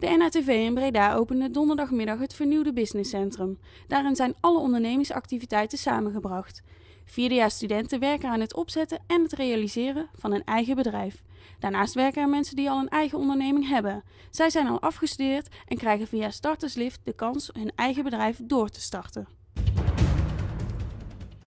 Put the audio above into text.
De NHTV in Breda opende donderdagmiddag het vernieuwde businesscentrum. Daarin zijn alle ondernemingsactiviteiten samengebracht. studenten werken aan het opzetten en het realiseren van een eigen bedrijf. Daarnaast werken er mensen die al een eigen onderneming hebben. Zij zijn al afgestudeerd en krijgen via Starterslift de kans hun eigen bedrijf door te starten.